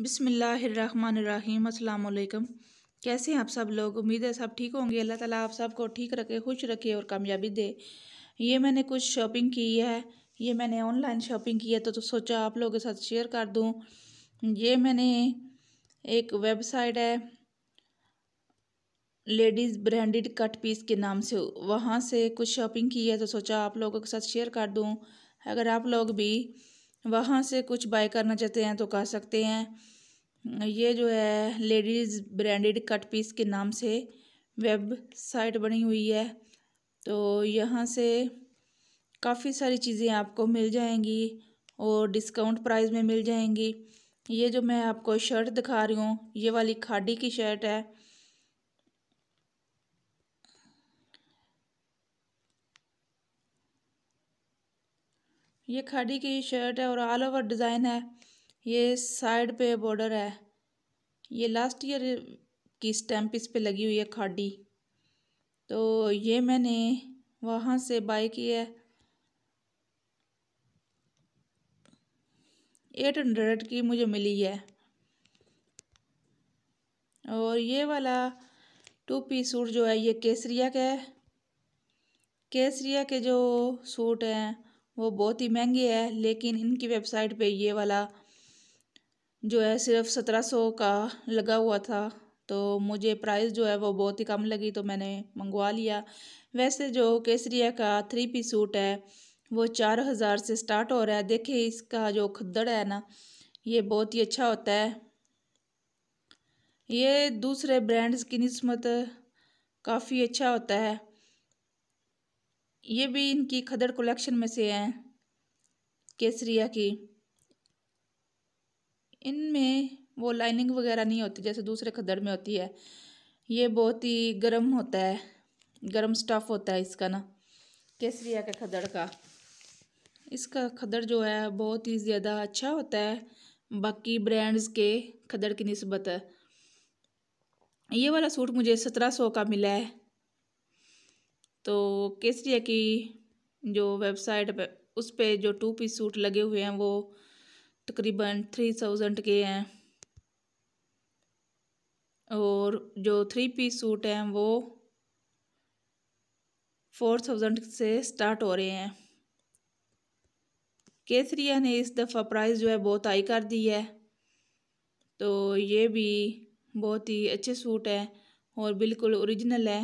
बिसमीम् अल्लाम कैसे हैं आप सब लोग उम्मीद है सब ठीक होंगे अल्लाह ताला आप सबको ठीक रखे खुश रखे और कामयाबी दे ये मैंने कुछ शॉपिंग की है ये मैंने ऑनलाइन शॉपिंग की है तो, तो सोचा आप लोगों के साथ शेयर कर दूँ ये मैंने एक वेबसाइट है लेडीज़ ब्रांडेड कट पीस के नाम से वहाँ से कुछ शॉपिंग की है तो सोचा आप लोगों के साथ शेयर कर दूँ अगर आप लोग भी वहाँ से कुछ बाय करना चाहते हैं तो कर सकते हैं ये जो है लेडीज़ ब्रांडेड कट पीस के नाम से वेबसाइट बनी हुई है तो यहाँ से काफ़ी सारी चीज़ें आपको मिल जाएंगी और डिस्काउंट प्राइस में मिल जाएंगी ये जो मैं आपको शर्ट दिखा रही हूँ ये वाली खाडी की शर्ट है ये खाडी की शर्ट है और ऑल ओवर डिज़ाइन है ये साइड पे बॉर्डर है ये लास्ट ईयर की स्टैम्प इस पर लगी हुई है खाडी तो ये मैंने वहाँ से बाई की है एट हंड्रेड की मुझे मिली है और ये वाला टू पीस सूट जो है ये केसरिया का है केसरिया के जो सूट हैं वो बहुत ही महंगे है लेकिन इनकी वेबसाइट पे ये वाला जो है सिर्फ सत्रह सौ का लगा हुआ था तो मुझे प्राइस जो है वो बहुत ही कम लगी तो मैंने मंगवा लिया वैसे जो केसरिया का थ्री पी सूट है वो चार हज़ार से स्टार्ट हो रहा है देखिए इसका जो खद्दड़ है ना ये बहुत ही अच्छा होता है ये दूसरे ब्रांड्स की नस्बत काफ़ी अच्छा होता है ये भी इनकी खदर कलेक्शन में से हैं केसरिया की इनमें वो लाइनिंग वगैरह नहीं होती जैसे दूसरे खदड़ में होती है ये बहुत ही गर्म होता है गर्म स्टफ़ होता है इसका ना केसरिया के खदर का इसका खदर जो है बहुत ही ज़्यादा अच्छा होता है बाकी ब्रांड्स के खदर की नस्बत ये वाला सूट मुझे सत्रह सौ का मिला है तो केसरिया की जो वेबसाइट पे उस पर जो टू पीस सूट लगे हुए हैं वो तकरीबन थ्री थाउजेंड के हैं और जो थ्री पीस सूट हैं वो फोर थाउजेंड से स्टार्ट हो रहे हैं केसरिया ने इस दफ़ा प्राइस जो है बहुत हाई कर दी है तो ये भी बहुत ही अच्छे सूट हैं और बिल्कुल ओरिजिनल है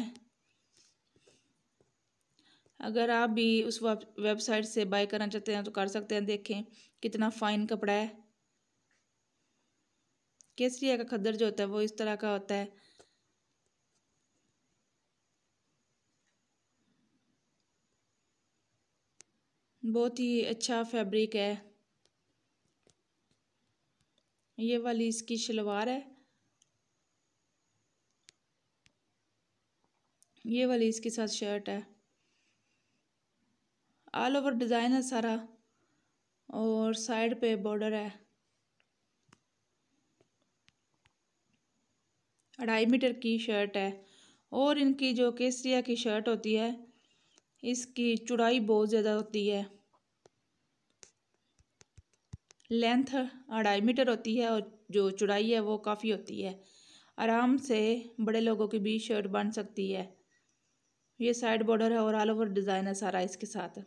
अगर आप भी उस वेबसाइट से बाय करना चाहते हैं तो कर सकते हैं देखें कितना फ़ाइन कपड़ा है केसरिया का खद्दर जो होता है वो इस तरह का होता है बहुत ही अच्छा फैब्रिक है ये वाली इसकी शलवार है ये वाली इसके साथ शर्ट है ऑल ओवर डिज़ाइन है सारा और साइड पे बॉर्डर है अढ़ाई मीटर की शर्ट है और इनकी जो केसरिया की शर्ट होती है इसकी चुड़ाई बहुत ज़्यादा होती है लेंथ अढ़ाई मीटर होती है और जो चुड़ाई है वो काफ़ी होती है आराम से बड़े लोगों के बीच शर्ट बन सकती है ये साइड बॉर्डर है और ऑल ओवर डिज़ाइन है सारा इसके साथ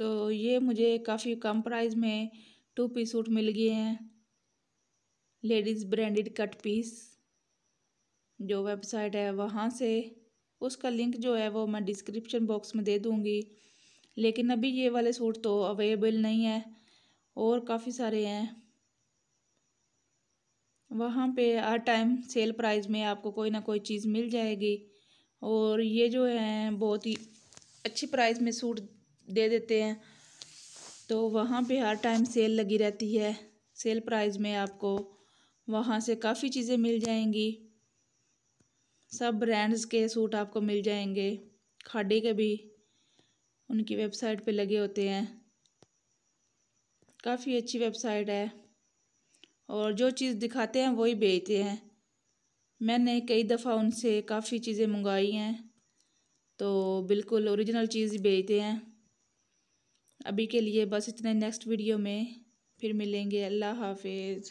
तो ये मुझे काफ़ी कम प्राइस में टू पीस सूट मिल गए हैं लेडीज़ ब्रांडेड कट पीस जो वेबसाइट है वहाँ से उसका लिंक जो है वो मैं डिस्क्रिप्शन बॉक्स में दे दूँगी लेकिन अभी ये वाले सूट तो अवेलेबल नहीं है और काफ़ी सारे हैं वहाँ पे हर टाइम सेल प्राइस में आपको कोई ना कोई चीज़ मिल जाएगी और ये जो है बहुत ही अच्छी प्राइस में सूट दे देते हैं तो वहाँ पे हर टाइम सेल लगी रहती है सेल प्राइस में आपको वहाँ से काफ़ी चीज़ें मिल जाएंगी सब ब्रांड्स के सूट आपको मिल जाएंगे खाडी के भी उनकी वेबसाइट पे लगे होते हैं काफ़ी अच्छी वेबसाइट है और जो चीज़ दिखाते हैं वही बेचते हैं मैंने कई दफ़ा उनसे काफ़ी चीज़ें मंगवाई हैं तो बिल्कुल ओरिजिनल चीज़ बेचते हैं अभी के लिए बस इतने नेक्स्ट वीडियो में फिर मिलेंगे अल्लाह हाफिज़